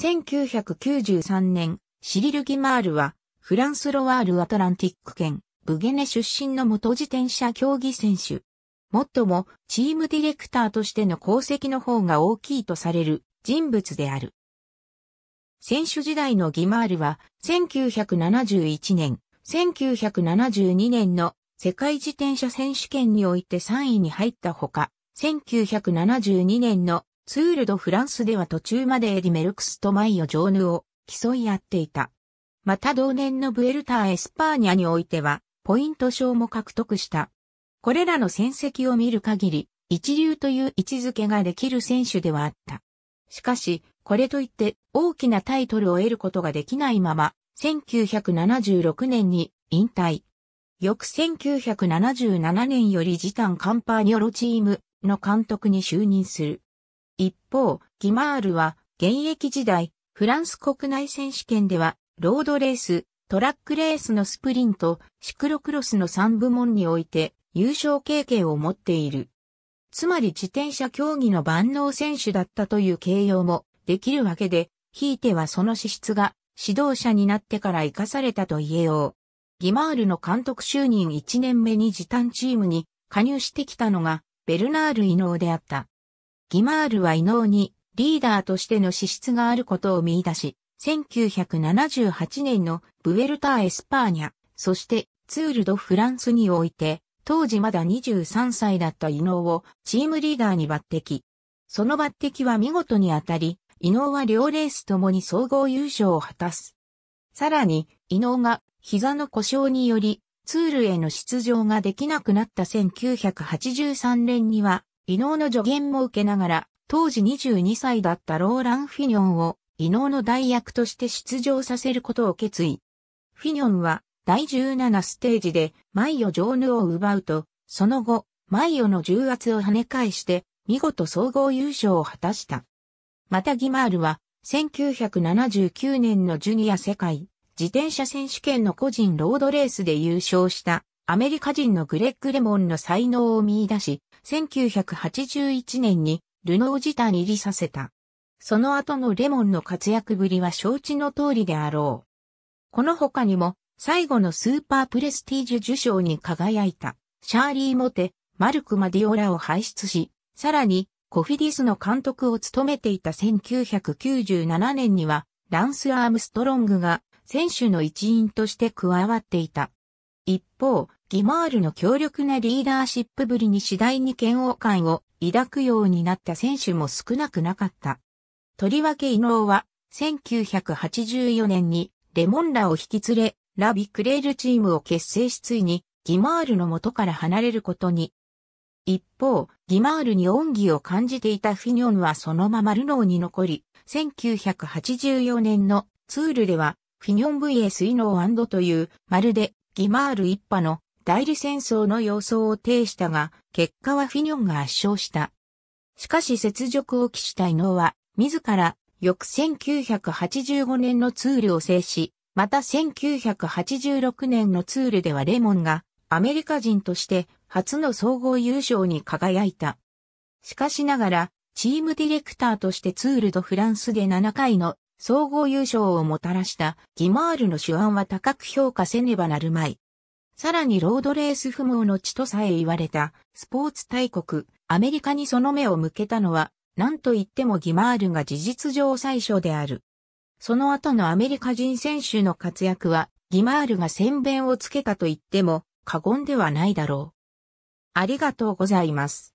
1993年、シリル・ギマールは、フランス・ロワール・アトランティック県、ブゲネ出身の元自転車競技選手。もっとも、チームディレクターとしての功績の方が大きいとされる人物である。選手時代のギマールは、1971年、1972年の世界自転車選手権において3位に入ったほか、1972年のツール・ド・フランスでは途中までエディ・メルクスとマイオ・ジョーヌを競い合っていた。また同年のブエルター・エスパーニャにおいては、ポイント賞も獲得した。これらの戦績を見る限り、一流という位置づけができる選手ではあった。しかし、これといって大きなタイトルを得ることができないまま、1976年に引退。翌1977年より時短カンパーニョロチームの監督に就任する。一方、ギマールは現役時代、フランス国内選手権では、ロードレース、トラックレースのスプリント、シクロクロスの3部門において優勝経験を持っている。つまり自転車競技の万能選手だったという形容もできるわけで、ひいてはその資質が指導者になってから生かされたと言えよう。ギマールの監督就任1年目に時短チームに加入してきたのがベルナール・イノーであった。ギマールは異能にリーダーとしての資質があることを見出し、1978年のブエルター・エスパーニャ、そしてツール・ド・フランスにおいて、当時まだ23歳だったノ能をチームリーダーに抜擢。その抜擢は見事に当たり、ノ能は両レースともに総合優勝を果たす。さらに、ノ能が膝の故障により、ツールへの出場ができなくなった1983年には、異能の助言も受けながら、当時22歳だったローラン・フィニョンを異能の代役として出場させることを決意。フィニョンは第17ステージでマイヨ・ジョーヌを奪うと、その後、マイヨの重圧を跳ね返して、見事総合優勝を果たした。またギマールは、1979年のジュニア世界自転車選手権の個人ロードレースで優勝したアメリカ人のグレッグ・レモンの才能を見出し、1981年にルノー自体に入りさせた。その後のレモンの活躍ぶりは承知の通りであろう。この他にも、最後のスーパープレスティージュ受賞に輝いた、シャーリー・モテ、マルク・マディオラを輩出し、さらに、コフィディスの監督を務めていた1997年には、ランス・アームストロングが選手の一員として加わっていた。一方、ギマールの強力なリーダーシップぶりに次第に嫌悪感を抱くようになった選手も少なくなかった。とりわけ伊能は、1984年にレモンラを引き連れ、ラビクレールチームを結成しついに、ギマールの元から離れることに。一方、ギマールに恩義を感じていたフィニョンはそのままルノーに残り、1984年のツールでは、フィニョン VS イノーという、まるでギマール一派の代理戦争の様相を呈したが、結果はフィニョンが圧勝した。しかし雪辱を期したいのは、自ら、翌1985年のツールを制し、また1986年のツールではレモンが、アメリカ人として初の総合優勝に輝いた。しかしながら、チームディレクターとしてツールとフランスで7回の総合優勝をもたらしたギマールの手腕は高く評価せねばなるまい。さらにロードレース不毛の地とさえ言われた、スポーツ大国、アメリカにその目を向けたのは、なんと言ってもギマールが事実上最初である。その後のアメリカ人選手の活躍は、ギマールが先弁をつけたと言っても過言ではないだろう。ありがとうございます。